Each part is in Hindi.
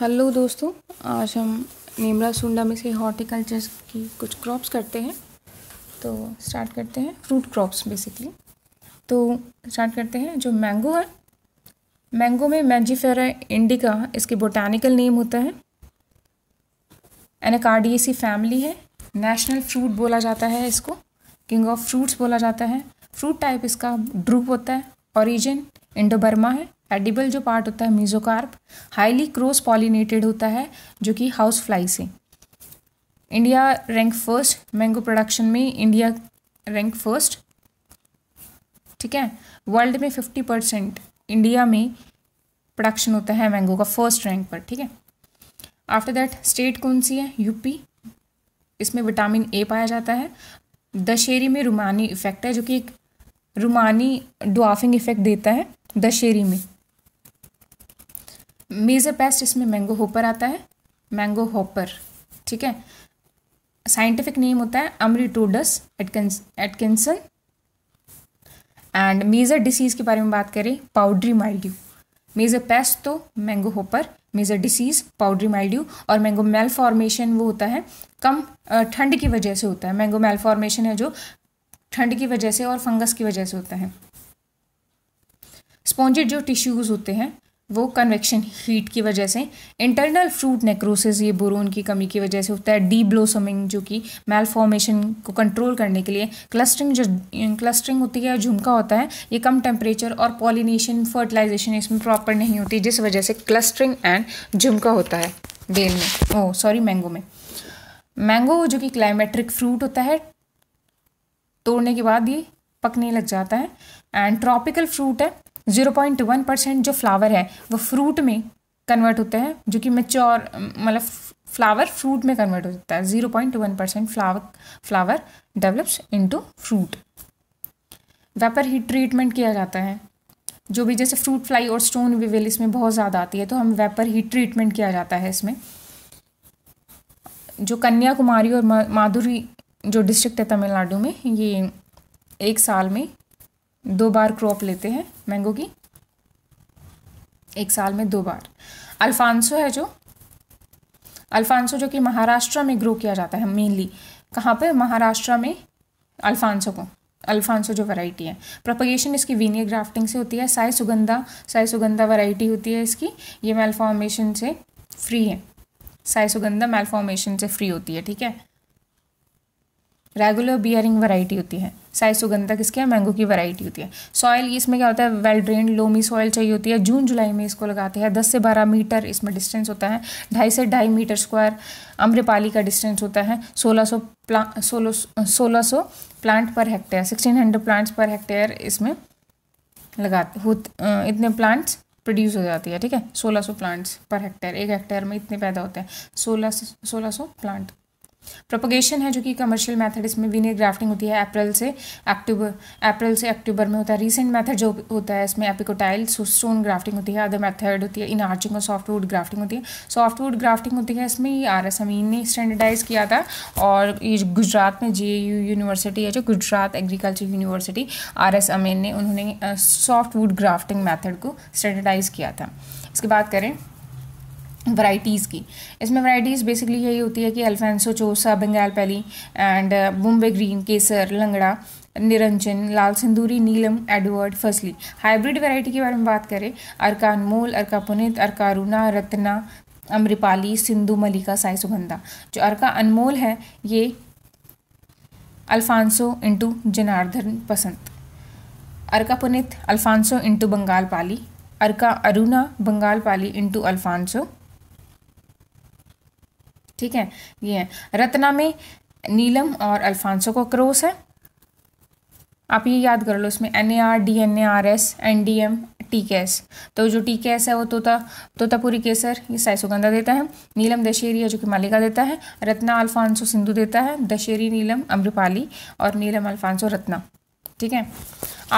हेलो दोस्तों आज हम नेमरा सुंडा में से हॉर्टिकल्चर की कुछ क्रॉप्स करते हैं तो स्टार्ट करते हैं फ्रूट क्रॉप्स बेसिकली तो स्टार्ट करते हैं जो मैंगो है मैंगो में मैंजीफेरा इंडिका इसके बोटानिकल नेम होता है एनकार्डियसी फैमिली है नेशनल फ्रूट बोला जाता है इसको किंग ऑफ फ्रूट्स बोला जाता है फ्रूट टाइप इसका ड्रूप होता है ओरिजिन इंडो बर्मा है एडिबल जो पार्ट होता है मीजोकार्प हाईली क्रॉस पॉलिनेटेड होता है जो कि हाउस फ्लाई से India rank first mango production में इंडिया रैंक फर्स्ट ठीक है वर्ल्ड में फिफ्टी परसेंट इंडिया में प्रोडक्शन होता है मैंगो का फर्स्ट रैंक पर ठीक है आफ्टर दैट स्टेट कौन सी है यूपी इसमें विटामिन ए पाया जाता है दशहरी में रुमानी इफेक्ट है जो कि एक रुमानी डुआफिंग इफेक्ट देता है दशहरी में मेज़र पेस्ट इसमें मैंगो होपर आता है मैंगो होपर ठीक है साइंटिफिक नेम होता है Amritodus atkinson and major disease के बारे में बात करें पाउडरी माइल्ड्यू मेज़र पेस्ट तो mango hopper major disease powdery mildew और मैंगो मेल फॉर्मेशन वो होता है कम ठंड की वजह से होता है मैंगो मेल फॉर्मेशन है जो ठंड की वजह से और फंगस की वजह से होता है स्पॉन्जेड जो टिश्यूज़ होते हैं वो कन्वेक्शन हीट की वजह से इंटरनल फ्रूट नेक्रोसिस ये बोरोन की कमी की वजह से होता है डी ब्लोसमिंग जो कि मेल फॉर्मेशन को कंट्रोल करने के लिए क्लस्टरिंग जो क्लस्टरिंग होती है झुमका होता है ये कम टेम्परेचर और पॉलिनेशन फर्टिलाइजेशन इसमें प्रॉपर नहीं होती जिस वजह से क्लस्टरिंग एंड झुमका होता है बेल में ओ सॉरी मैंगो में मैंगो जो कि क्लाइमेट्रिक फ्रूट होता है तोड़ने के बाद ये पकने लग जाता है एंड ट्रॉपिकल फ्रूट है ज़ीरो पॉइंट वन परसेंट जो फ्लावर है वो फ्रूट में कन्वर्ट होते हैं जो कि मेच्योर मतलब फ्लावर फ्रूट में कन्वर्ट हो जाता है zero point one percent flower flower develops into fruit vapour heat treatment किया जाता है जो भी जैसे फ्रूट फ्लाई और स्टोन विवेल इसमें बहुत ज़्यादा आती है तो हम वेपर हीट ट्रीटमेंट किया जाता है इसमें जो कन्याकुमारी और माधुरी जो डिस्ट्रिक्ट है तमिलनाडु में ये एक साल में दो बार क्रॉप लेते हैं मैंगो की एक साल में दो बार अल्फांसो है जो अल्फांसो जो कि महाराष्ट्र में ग्रो किया जाता है मेनली कहाँ पे महाराष्ट्र में अल्फांसो को अल्फांसो जो वैरायटी है प्रोपगेशन इसकी वीनियर ग्राफ्टिंग से होती है साई सुगंधा साई सुगंधा वैरायटी होती है इसकी ये मेलफॉर्मेशन से फ्री है साई सुगंधा मेलफॉर्मेशन से फ्री होती है ठीक है रेगुलर बियरिंग वैरायटी होती है साइज सुगंधा किसके है मैंगो की वैरायटी होती है सॉइल इसमें क्या होता है वेल ड्रेन लोमी सॉइल चाहिए होती है जून जुलाई में इसको लगाते हैं दस से बारह मीटर इसमें डिस्टेंस होता है ढाई से ढाई मीटर स्क्वायर अम्रपाली का डिस्टेंस होता है सोलह सौ प्ला सोलह सौ प्लांट पर हेक्टेयर सिक्सटीन हंड्रेड प्लांट्स पर हेक्टेयर इसमें लगाते हो इतने प्लांट्स प्रोड्यूस हो जाती है ठीक है सोलह सौ प्लांट्स पर हेक्टेयर एक हेक्टेयर में इतने पैदा होते हैं सोलह सोलह सौ प्लांट प्रोपोगेशन है जो कि कमर्शियल मेथड इसमें विनियर ग्राफ्टिंग होती है अप्रैल से अक्टूबर अप्रैल से अक्टूबर में होता है रीसेंट मेथड जो होता है इसमें एपिकोटाइल स्टोन ग्राफ्टिंग होती है अदर मेथड होती है इन आर्चिंग और सॉफ्टवुड ग्राफ्टिंग होती है सॉफ्टवुड ग्राफ्टिंग होती है इसमें ये आर एस अमीन ने स्टैंडर्डाइज किया था और ये गुजरात में जे यू यूनिवर्सिटी है जो Gujarat agriculture university R S Amin ने उन्होंने सॉफ्टवुड ग्राफ्टिंग मैथड को स्टैंडर्डाइज किया था इसके बाद करें वराइटीज़ की इसमें वराइटीज़ बेसिकली यही होती है कि अल्फेंसो चोसा बंगाल पैली एंड बुम्बे ग्रीन केसर लंगड़ा Niranjan Lal Sindhuri Neelum Edward Fazli hybrid variety के बारे में बात करें अरका अनमोल अर्का पुनित अरका अरुणा रत्ना अमृपाली सिंधु मलिका साई सुगंधा जो अर्का अनमोल है ये Alphonso into Janardan Pasand Arka Puneet Alphonso into Banganapalli Arka Aruna Banganapalli into Alphonso ठीक है ये है रत्ना में नीलम और अल्फांसो को क्रोस है आप ये याद कर लो इसमें N A R D N A R S N D M T S तो जो टी एस है वो तोता तोतापुरी केसर ये साइसुगंधा देता है नीलम दशहरी है जो कि मालिका देता है रत्ना अल्फांसो सिंधु देता है दशहरी नीलम अम्रपाली और नीलम अल्फांसो रत्ना ठीक है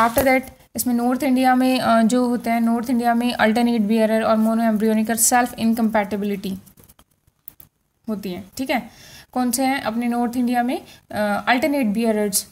आफ्टर दैट इसमें नॉर्थ इंडिया में जो होते हैं नॉर्थ इंडिया में अल्टरनेट बियर और मोनो एम्ब्रियोनिकर सेल्फ इनकम्पैटिबिलिटी होती हैं ठीक है कौन से हैं अपने नॉर्थ इंडिया में अल्टरनेट बियरर्स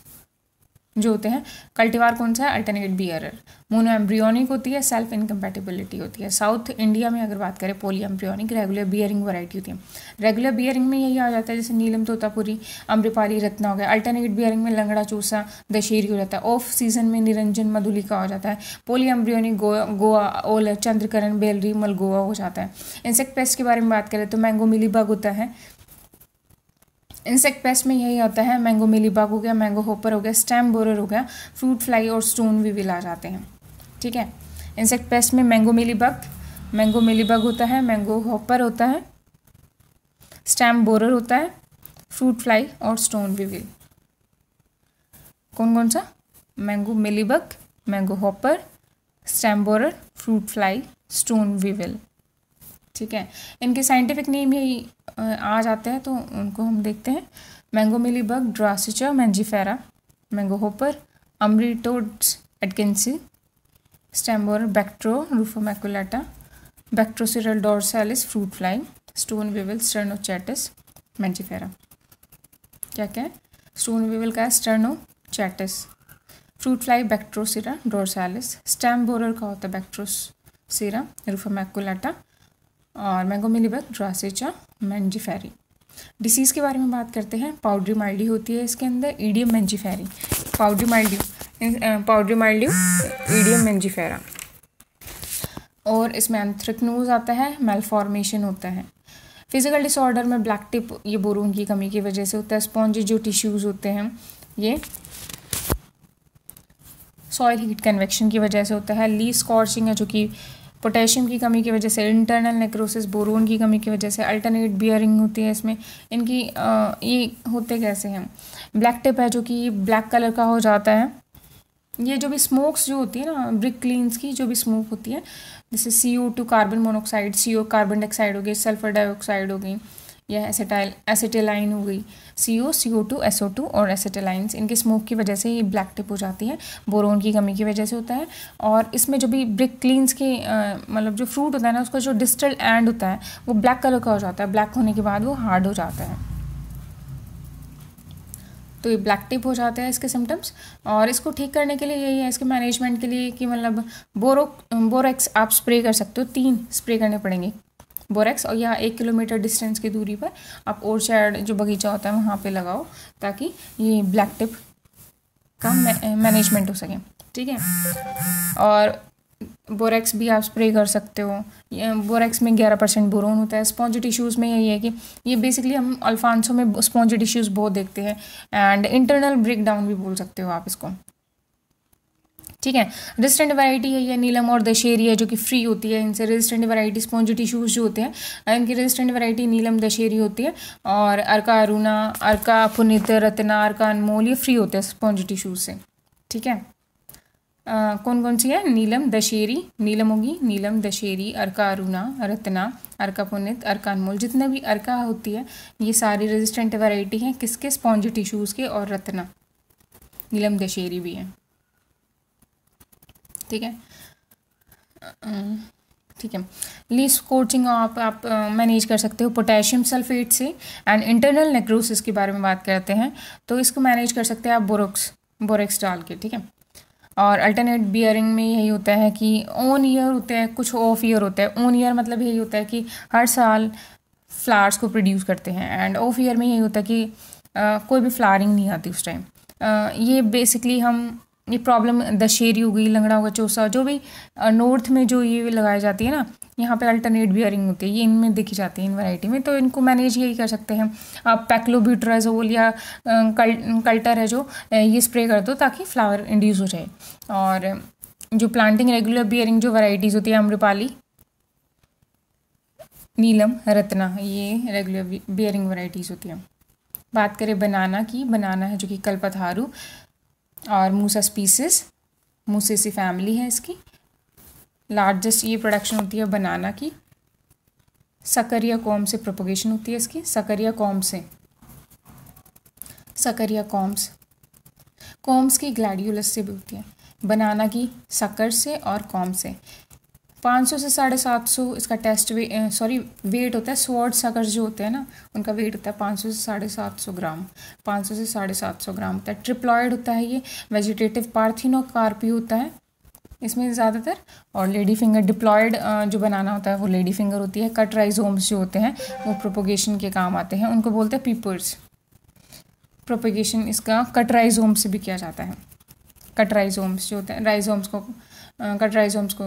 जो होते हैं कल्टीवार कौन सा है alternate bearer mono embryonic होती है सेल्फ इनकम्पेटिबिलिटी होती है साउथ इंडिया में अगर बात करें poly embryonic regular bearing variety होती है रेगुलर बियरिंग में यही आ जाता है जैसे नीलम तोतापुरी अम्रपाली रत्ना हो गया अल्टरनेट बियरिंग में लंगड़ा चूसा दशहरी हो जाता है ऑफ सीजन में निरंजन मधुलिका हो जाता है पोली एम्ब्रियोनिक गोवा ओलर चंद्रकरण बेलरी मलगोवा हो जाता है इंसेक्ट पेस्ट के बारे में बात करें तो मैंगो मिली होता है इंसेक्ट पेस्ट में यही होता है मैंगो मिलीबाग हो गया मैंगो होपर हो गया स्टैम बोरर हो गया फ्रूट फ्लाई और स्टोन विविल आ जाते हैं ठीक है इंसेक्ट पेस्ट में मैंगो मिलीबग मैंगो मिलीबग होता है मैंगो हॉपर होता है स्टैम बोरर होता है फ्रूट फ्लाई और स्टोन विविल कौन कौन सा mango mealybug mango hopper stem borer fruit fly stone weevil ठीक है इनके साइंटिफिक नेम यही आ जाते हैं तो उनको हम देखते हैं mango mealy bug Drosicha mangiferae mango hopper Amritodus atkinsoni stem borer Batocera rufomaculata Bactrocera dorsalis fruit fly stone weevil Sternochetus mangiferae क्या क्या है स्टोन विविल का है चैटिस फ्रूट फ्लाई बैक्ट्रोसिरा डोरसैलिस स्टैम्बोर का होता है बैक्ट्रोसिरा रूफो मैकोलाटा और mango mealybug Drosicha mangiferae disease के बारे में बात करते हैं पाउडरी माइल्डी होती है इसके अंदर Oidium mangiferae powdery mildew powdery mildew Oidium mangiferae और इसमें एंथ्रिकनोज आता है मेलफॉर्मेशन होता है फिजिकल डिसऑर्डर में ब्लैक टिप ये बोरून की कमी की वजह से होता है स्पॉन्जी जो टिश्यूज़ होते हैं ये सॉइल हीट कन्वेक्शन की वजह से होता है ली स्कॉर्चिंग है जो कि पोटेशियम की कमी की वजह से इंटरनल नेक्रोसिस बोरोन की कमी की वजह से अल्टरनेट बियरिंग होती है इसमें इनकी आ, ये होते कैसे हैं ब्लैक टिप है जो कि ब्लैक कलर का हो जाता है ये जो भी स्मोक्स जो होती है ना ब्रिक क्लीन्स की जो भी स्मोक होती है जैसे C O two carbon monoxide C O carbon dioxide हो गई सल्फर डाइऑक्साइड हो गई या एसेटाइल एसेटेलाइन हो गई C O C O two S O two और एसेटेलाइन इनके स्मोक की वजह से ये ब्लैक टिप हो जाती है बोरोन की कमी की वजह से होता है और इसमें जो भी ब्रिक क्लीन्स के मतलब जो फ्रूट होता है ना उसका जो डिस्टल एंड होता है वो ब्लैक कलर का हो जाता है ब्लैक होने के बाद वो हार्ड हो जाता है तो ये ब्लैक टिप हो जाता है इसके सिम्टम्स और इसको ठीक करने के लिए यही है इसके मैनेजमेंट के लिए कि मतलब बोरो बोरेक्स आप स्प्रे कर सकते हो तीन स्प्रे करने पड़ेंगे बोरेक्स और या एक किलोमीटर डिस्टेंस की दूरी पर आप ओरचैड जो बगीचा होता है वहाँ पे लगाओ ताकि ये ब्लैक टिप का मैनेजमेंट हो सके ठीक है और बोरेक्स भी आप स्प्रे कर सकते हो बोरेक्स में ग्यारह परसेंट बोरोन होता है स्पॉन्ज टिश्यूज़ में यही है कि ये बेसिकली हम अल्फांसों में स्पॉन्ज टिश्यूज़ बहुत देखते हैं एंड इंटरनल ब्रेकडाउन भी बोल सकते हो आप इसको ठीक है रेजिस्टेंट वैरायटी है ये नीलम और दशहरी है जो कि फ्री होती है इनसे रेजिस्टेंट वैरायटी स्पॉन्ज टिश्यूज जो होते हैं इनकी रेजिस्टेंट वैरायटी नीलम दशहरी होती है और अर्का अरुणा अर्का पुनित रत्ना अर्का अनमोल ये फ्री होते हैं स्पॉन्ज टिश्यूज से ठीक है आ, कौन कौन सी है नीलम दशहरी नीलम होगी नीलम दशहरी अर्का अरुणा रत्ना अर्का पुनित अर्का अनमोल जितने भी अर्का होती है ये सारी रेजिस्टेंट वैरायटी हैं किसके स्पॉन्ज टिश्यूज़ के और रत्ना नीलम दशहरी भी है ठीक है ठीक है लीस कोचिंग आप आप मैनेज कर सकते हो पोटेशियम सल्फेट से एंड इंटरनल नेक्रोसिस के बारे में बात करते हैं तो इसको मैनेज कर सकते हैं आप बोरोक्स बोरेक्स डाल के ठीक है और अल्टरनेट बियरिंग में यही होता है कि ऑन ईयर होते हैं कुछ ऑफ ईयर होता है ऑन ईयर मतलब यही होता है कि हर साल फ्लावर्स को प्रोड्यूस करते हैं एंड ऑफ ईयर में यही होता है कि आ, कोई भी फ्लावरिंग नहीं आती उस टाइम ये बेसिकली हम ये प्रॉब्लम दशहरी हो गई लंगड़ा होगा चौसा जो भी नॉर्थ में जो ये लगाई जाती है ना यहाँ पे अल्टरनेट बियरिंग होती है ये इनमें देखी जाती है इन वैरायटी में तो इनको मैनेज यही कर सकते हैं आप पैक्लोब्यूट्राजोल या कल, कल्टर है जो ये स्प्रे कर दो ताकि फ्लावर इंड्यूस हो जाए और जो प्लांटिंग रेगुलर बियरिंग जो वैरायटीज़ होती है अम्रपाली नीलम रत्ना ये रेगुलर बियरिंग वराइटीज़ होती हैं बात करें बनाना की बनाना है जो कि कल्पथारू और मूसा स्पीसीस मूसेसी फैमिली है इसकी लार्जेस्ट ये प्रोडक्शन होती है बनाना की सकरिया कॉम से प्रोपोगेशन होती है इसकी सकरिया कॉम से सकरिया कॉम्स कॉम्स की ग्लैडियोलस से भी होती है बनाना की सकर से और कॉम से पाँच सौ से साढ़े सात सौ इसका टेस्ट वे सॉरी वेट होता है स्वर्ड सगर जो होते हैं ना उनका वेट होता है पाँच सौ से साढ़े सात सौ ग्राम पाँच सौ से साढ़े सात सौ ग्राम होता है ट्रिप्लॉयड होता है ये वेजिटेटिव कार्पी होता है इसमें ज़्यादातर और लेडी फिंगर डिप्लॉयड जो बनाना होता है वो लेडी फिंगर होती है कट राइजोम्स जो होते हैं वो प्रोपोगेशन के काम आते हैं उनको बोलते हैं पीपर्स प्रोपोगेशन इसका कट राइजोम से भी किया जाता है कट राइजोम्स जो होते हैं राइजोम्स को कटराइजोम्स को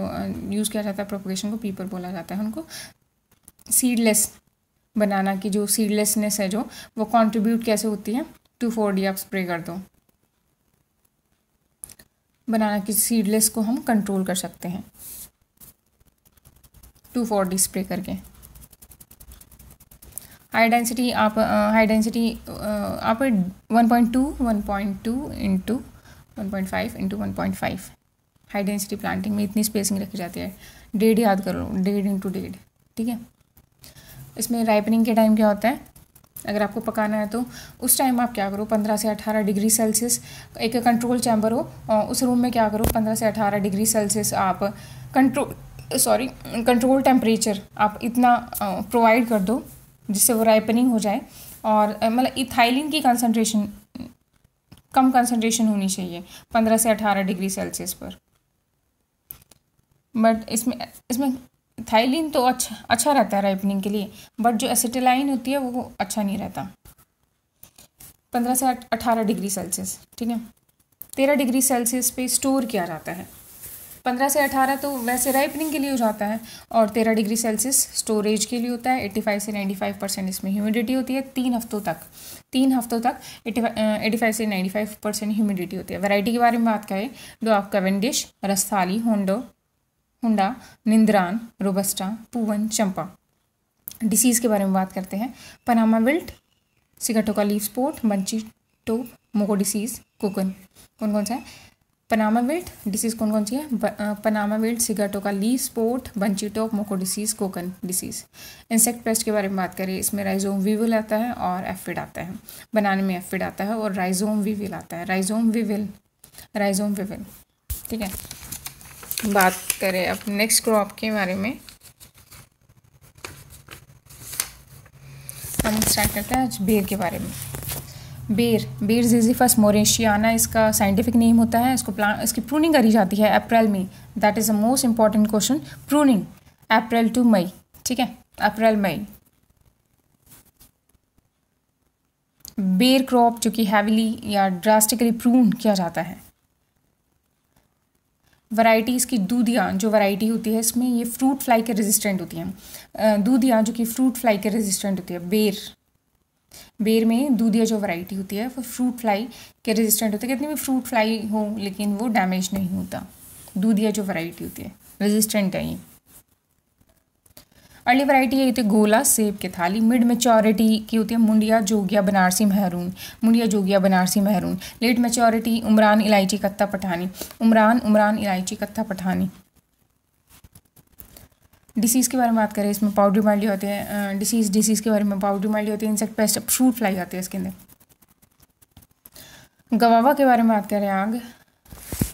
यूज़ किया जाता है प्रोपोगेशन को पीपर बोला जाता है उनको सीडलेस बनाना की जो सीडलेसनेस है जो वो कंट्रीब्यूट कैसे होती है टू फोर डी आप स्प्रे कर दो बनाना की सीडलेस को हम कंट्रोल कर सकते हैं टू फोर डी स्प्रे करके हाई डेंसिटी आप हाई डेंसिटी आप one point two one point two into one point five into one point five high density planting में इतनी स्पेसिंग रखी जाती है डेढ़ याद करो डेढ़ इंटू डेढ़ ठीक है इसमें राइपनिंग के टाइम क्या होता है अगर आपको पकाना है तो उस टाइम आप क्या करो पंद्रह से अठारह डिग्री सेल्सियस एक कंट्रोल चैम्बर हो उस रूम में क्या करो पंद्रह से अठारह डिग्री सेल्सियस आप कंट्रोल सॉरी कंट्रोल टेम्परेचर आप इतना प्रोवाइड कर दो जिससे वो राइपनिंग हो जाए और मतलब इथाइलिन की कंसनट्रेशन कम कंसनट्रेशन होनी चाहिए पंद्रह से अठारह डिग्री सेल्सियस पर बट इसमें इसमें थाइलिन तो अच्छा अच्छा रहता है राइपनिंग के लिए बट जो एसिटिलाइन होती है वो अच्छा नहीं रहता पंद्रह से अठारह डिग्री सेल्सियस ठीक है तेरह डिग्री सेल्सियस पे स्टोर किया जाता है पंद्रह से अठारह तो वैसे राइपनिंग के लिए हो जाता है और तेरह डिग्री सेल्सियस स्टोरेज के लिए होता है एट्टी फाइव से नाइन्टी फाइव परसेंट इसमें ह्यूमिडिटी होती है तीन हफ्तों तक तीन हफ्तों तक एटी फाइव से नाइन्टी फाइव परसेंट ह्यूमिडिटी होती है वैरायटी के बारे में बात करें तो आप कवेंडिश रस्थाली होंडो हुडा निंद्रान रोबस्टा पुवन चंपा डिसीज़ के बारे में बात करते हैं Panama wilt Sigatoka leaf spot bunchy top moko disease kokkan कौन कौन सा है पनामा विल्ट डिसीज़ कौन कौन सी है Panama wilt Sigatoka leaf spot bunchy top moko disease kokkan disease insect pest के बारे में बात करें इसमें राइजोम विविल आता है और एफिड आता है बनाने में एफिड आता है और राइजोम विविल आता है राइजोम विविल राइजोम विविल ठीक है बात करें अब नेक्स्ट क्रॉप के बारे में हम स्टार्ट करते हैं आज बेर के बारे में बेर बेर जीजीफस मोरेशियाना इसका साइंटिफिक नेम होता है इसको प्लान इसकी प्रूनिंग करी जाती है अप्रैल में that is a most important question pruning April to May ठीक है अप्रैल मई बेर क्रॉप जो कि हैविली या ड्रास्टिकली प्रून किया जाता है वैरायटी इसकी दूधियाँ जो वराइटी होती है इसमें ये फ्रूट फ्लाई के रेजिस्टेंट होती हैं दूधियाँ जो कि फ्रूट फ्लाई के रेजिस्टेंट होती है बेर बेर में दूधिया जो वराइटी होती है वो फ्रूट फ्लाई के रेजिस्टेंट होते हैं कितनी भी फ्रूट फ्लाई हो लेकिन वो डैमेज नहीं होता दूधिया जो वराइटी होती है रेजिस्टेंट है ये अर्ली वैरायटी यही होती है गोला सेब की थाली मिड मेचोरिटी की होती है Mundia Jogia Banarasi Mahroon Mundia Jogia Banarasi Mahroon late maturity Umran Ilaichi Katha Pathani Umran Umran Ilaichi Katha Pathani disease के बारे में बात करें इसमें पाउडरी माइल्डी होते हैं डिसीज़ डिसीज़ के बारे में पाउडरी माइल्डी होती है इंसेक्ट पेस्ट फ्रूट फ्लाई आते हैं इसके अंदर गवावा के बारे में बात करें आग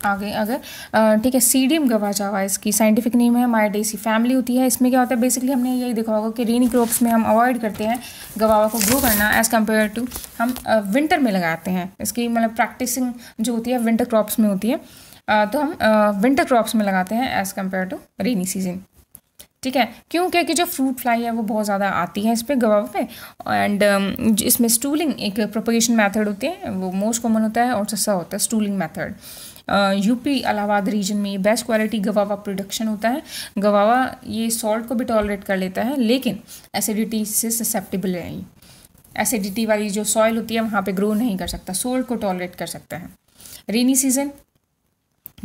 आगे अगर ठीक है सीडियम गवा जावा इसकी साइंटिफिक नेम है माइडेसी फैमिली होती है इसमें क्या होता है बेसिकली हमने यही देखा होगा कि रेनी क्रॉप्स में हम अवॉइड करते हैं गवावा को ग्रो करना एज़ कम्पेयर टू हम विंटर में लगाते हैं इसकी मतलब प्रैक्टिसिंग जो होती है विंटर क्रॉप्स में होती है तो हम विंटर क्रॉप्स में लगाते हैं as compare to rainy season ठीक है क्यों क्योंकि जो फ्रूट फ्लाई है वो बहुत ज़्यादा आती है इस पर गवा पे एंड um, इसमें स्टूलिंग एक प्रोपोगेशन मेथड होती है वो मोस्ट कॉमन होता है और सस्ता होता है stooling method UP Allahabad region में बेस्ट क्वालिटी गवावा प्रोडक्शन होता है गवावा ये सॉल्ट को भी टॉलरेट कर लेता है लेकिन एसिडिटी से ससेप्टेबल है एसिडिटी वाली जो सॉइल होती है वहाँ पे ग्रो नहीं कर सकता सोल्ट को टॉलरेट कर सकता है रेनी सीजन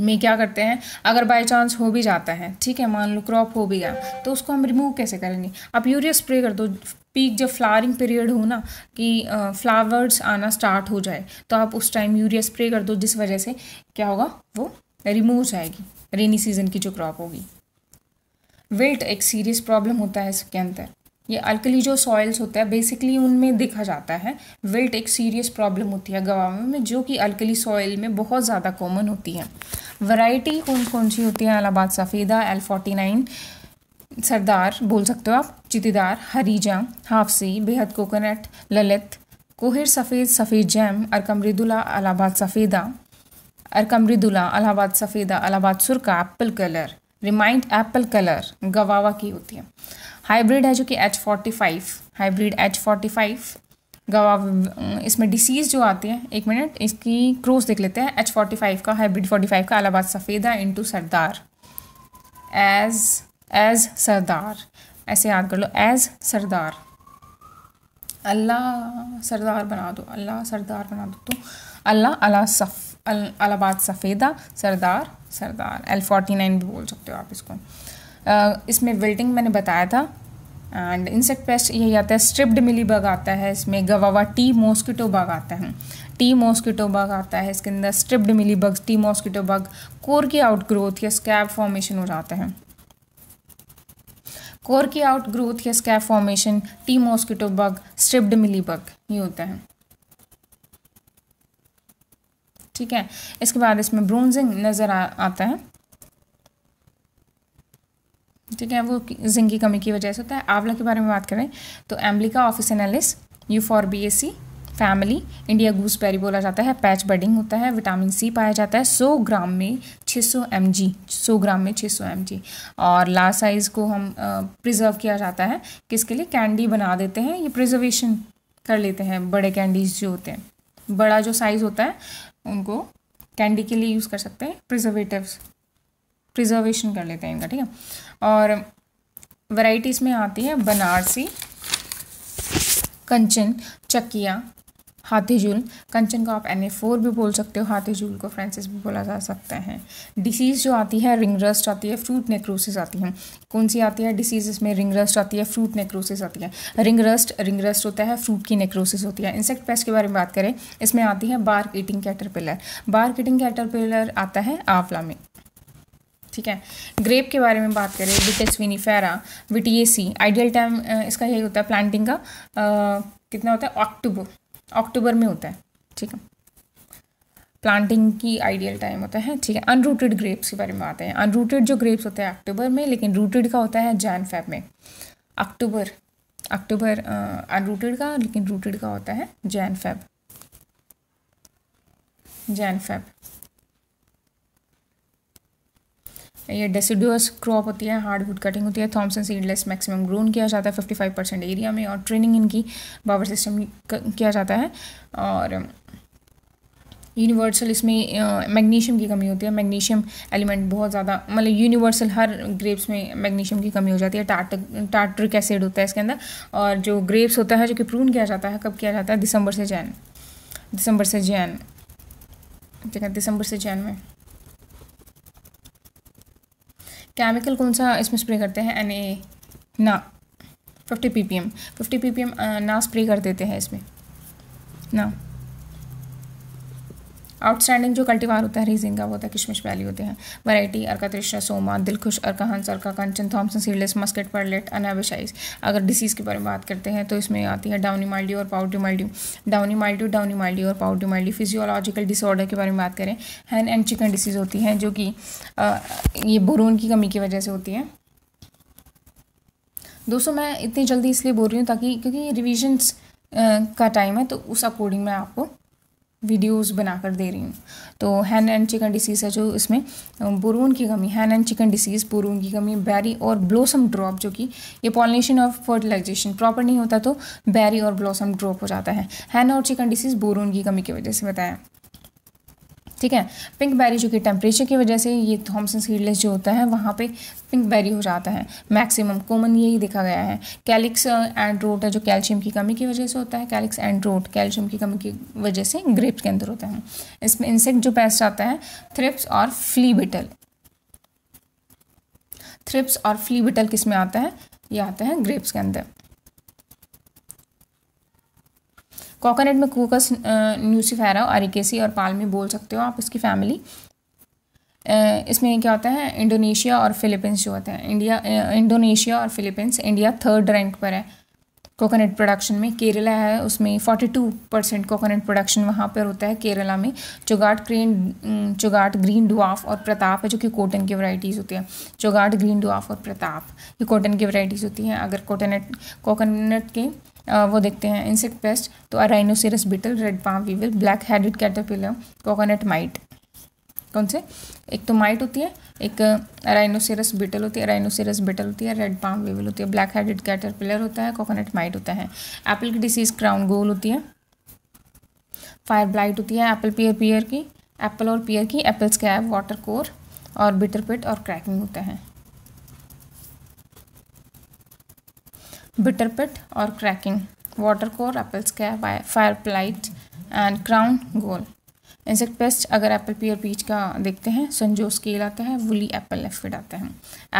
में क्या करते हैं अगर बाय चांस हो भी जाता है ठीक है मान लो क्रॉप हो भी गया तो उसको हम रिमूव कैसे करेंगे आप यूरिया स्प्रे कर दो पीक जब फ्लावरिंग पीरियड हो ना कि फ्लावर्स आना स्टार्ट हो जाए तो आप उस टाइम यूरिया स्प्रे कर दो जिस वजह से क्या होगा वो रिमूव हो जाएगी रेनी सीजन की जो क्रॉप होगी वेल्ट एक सीरियस प्रॉब्लम होता है इसके अंदर ये अल्कली जो सॉइल्स होते हैं बेसिकली उनमें देखा जाता है विल्ट एक सीरियस प्रॉब्लम होती है गवाओं में जो कि अल्कली सॉइल में बहुत ज़्यादा कॉमन होती है वैरायटी कौन कौन सी होती है Allahabad Safeda L forty nine Sardar बोल सकते हो आप चितिदार हरीजा हाफसी बेहद coconut Lalit Kohir Safed Safed Jam Arka Mridula Allahabad Safeda Arka Mridula Allahabad Safeda Allahabad Surkha apple colour remind apple colour guava की होती है हाइब्रिड है जो कि H forty five hybrid H forty five guava इसमें डिसीज़ जो आती है एक मिनट इसकी क्रोस देख लेते हैं एच फोर्टी फाइव का हाइब्रिड फोर्टी फाइव का अलाहाबाद सफ़ेदा टू सरदार एज एज सरदार ऐसे याद कर लो एज सरदार अल्लाह सरदार बना दो अल्लाह सरदार बना दो तो अल्लाह अला सफ़ Safeda Sardar Sardar L forty nine भी बोल सकते हो आप इसको इसमें विल्टिंग मैंने बताया था एंड इंसेक्ट पेस्ट यही आता है स्ट्रिप्ड मिली बग आता है इसमें गवावा टी मॉस्किटो बग आता है टी मॉस्किटो बग आता है इसके अंदर striped mealy bug tea mosquito bug corky outgrowth या स्कैब फॉर्मेशन हो जाते हैं कोर की आउटग्रोथ या scab formation tea mosquito bug striped mealy bug ये होता है ठीक है इसके बाद इसमें ब्रोंजिंग नज़र आ, आता है ठीक है वो जिंक की कमी की वजह से होता है आंवला के बारे में बात करें तो Emblica officinalis Euphorbiaceae family India पैरी बोला जाता है पैच बडिंग होता है विटामिन सी पाया जाता है 100 ग्राम में 600 सौ एम जी सौ ग्राम में 600 सौ एम जी और लास्ट साइज़ को हम प्रिजर्व किया जाता है किसके लिए कैंडी बना देते हैं ये प्रिजर्वेशन कर लेते हैं बड़े कैंडीज जो होते हैं बड़ा जो साइज़ होता है उनको कैंडी के लिए यूज़ कर सकते हैं प्रिजर्वेटिव प्रिजर्वेशन कर लेते हैं इनका ठीक है और वैराइटीज़ में आती है बनारसी कंचन चकिया हाथी झूल कंचन को आप एन ए फोर भी बोल सकते हो हाथी झूल को फ्रेंसिस भी बोला जा सकता है डिसीज़ जो आती है रिंग रस्ट आती है फ्रूट नेक्रोसिस आती है कौन सी आती है डिसीज़ इसमें रिंग रस्ट आती है फ्रूट नेक्रोसिस आती है रिंग रस्ट रिंग रस्ट होता है फ्रूट की नेक्रोसिस होती है इंसेक्ट पेस्ट के बारे में बात करें इसमें आती है bark eating caterpillar bark eating caterpillar आता है आंवला में ठीक है ग्रेप के बारे में बात करें Vitis vinifera Vitaceae ideal time इसका यही होता है प्लांटिंग का आ, कितना होता है अक्टूबर अक्टूबर में होता है ठीक है प्लांटिंग की आइडियल टाइम होता है ठीक है अनरूटेड ग्रेप्स के बारे में आते हैं अनरूटेड जो ग्रेप्स होते हैं अक्टूबर में लेकिन रूटेड का होता है जैन फैब में अक्टूबर अक्टूबर अनरूटेड का लेकिन रूटेड का होता है जैन फैब जैन फैब ये डेसिडुअस क्रॉप होती है हार्डवुड कटिंग होती है थॉमसन सीडलेस मैक्सिमम ग्रोन किया जाता है 55 परसेंट एरिया में और ट्रेनिंग इनकी पावर सिस्टम किया जाता है और यूनिवर्सल um, इसमें मैग्नीशियम uh, की कमी होती है मैग्नीशियम एलिमेंट बहुत ज़्यादा मतलब यूनिवर्सल हर ग्रेप्स में मैग्नीशियम की कमी हो जाती है टाट टाट्रिक एसिड होता है इसके अंदर और जो ग्रेप्स होता है जो कि प्रून किया जाता है कब किया जाता है दिसंबर से जैन दिसंबर से जैन ठीक है दिसंबर से जैन में केमिकल कौन सा इसमें स्प्रे करते हैं एन ए ना fifty P P M fifty P P M ना स्प्रे कर देते हैं इसमें ना आउटस्टैंडिंग जो कल्टीवार होता है रीजिंग का वो होता है किशमिश वैली होते हैं वैरायटी अर्का तृष्णा Soma Dilkhush Arka Hans Arka Kanchan Thompson seedless muscat perlette Anab-e-Shahi अगर डिसीज़ के बारे में बात करते हैं तो इसमें आती है डाउनी माल्डी और पाउडी माल्डी डाउनी माल्डी डाउनी माल्डी और पाउडी माल्डी फिजियोलॉजिकल डिसऑर्डर के बारे में बात करें हैंड एंड चिकन डिसीज़ होती है जो कि ये बोरून की कमी की वजह से होती है दोस्तों मैं इतनी जल्दी इसलिए बोल रही हूँ ताकि क्योंकि रिविजन्स का टाइम है तो उस अकॉर्डिंग मैं आपको वीडियोस बनाकर दे रही हूँ तो हैन एंड चिकन डिसीज़ है जो इसमें बुरून की कमी hen and chicken disease boron की कमी बैरी और ब्लॉसम ड्रॉप जो कि ये पॉलिनेशन और फर्टिलाइजेशन प्रॉपर नहीं होता तो बैरी और ब्लॉसम ड्रॉप हो जाता है हैन और चिकन डिसीज़ बुरून की कमी की वजह से बताया ठीक है पिंक बेरी जो कि टेम्परेचर की वजह से ये थॉमसन सीडलेस जो होता है वहाँ पे पिंक बेरी हो जाता है मैक्सिमम कॉमन यही देखा गया है कैलिक्स एंड रोट है जो कैल्शियम की कमी की वजह से होता है कैलिक्स एंड रोट कैल्शियम की कमी की वजह से ग्रेप्स के अंदर होता है इसमें इंसेक्ट जो पेस्ट आता है थ्रिप्स और फ्ली बिटल थ्रिप्स और फ्ली बिटल किस में आता है ये आता है ग्रेप्स के अंदर कोकोनट में कोकस न्यूसीफेरा अरिकेसी और पाल में बोल सकते हो आप इसकी फैमिली इसमें क्या होता है इंडोनेशिया और फिलीपींस जो होते हैं इंडिया इंडोनेशिया और फिलीपींस इंडिया थर्ड रैंक पर है कोकोनट प्रोडक्शन में केरला है उसमें forty two percent coconut production वहाँ पर होता है केरला में चोगाट ग्रीन चुगाट ग्रीन डुआफ और प्रताप है जो कि कॉटन की वराइटीज़ होती है चोगाट ग्रीन डुआफ और प्रताप ये कॉटन की वराइटीज़ होती हैं अगर कोटनट कोकोनट के वो देखते हैं इंसेक्ट पेस्ट तो rhinoceros beetle red palm weevil black headed caterpillar coconut mite कौन से एक तो माइट होती है एक राइनोसेरस बिटल होती है राइनोसेरस बिटल होती है रेड पाम वेवल होती है ब्लैक हेडेड कैटरपिलर होता है कोकोनट माइट होता है एप्पल की डिसीज क्राउन गोल होती है फायर ब्लाइट होती है एप्पल पियर पियर की एप्पल और पियर की एप्पल स्कैब वाटर कोर और बिटर पिट और क्रैकिंग होता है बिटरपिट और cracking water core apple apple scab, fire blight and crown gall insect pest अगर एप्पल पीयर पीच का देखते हैं संजो स्केल आता है वुली एप्पल एफिड आता है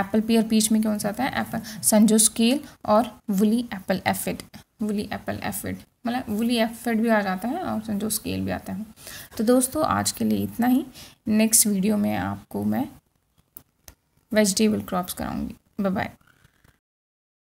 एप्पल पीयर पीच में कौन सा आता है एप्पल संजो स्केल और woolly apple aphid woolly apple aphid मतलब वुली एफिड भी आ जाता है और संजो स्केल भी आता है तो दोस्तों आज के लिए इतना ही नेक्स्ट वीडियो में आपको मैं वेजिटेबल क्रॉप्स कराऊंगी बाय बाय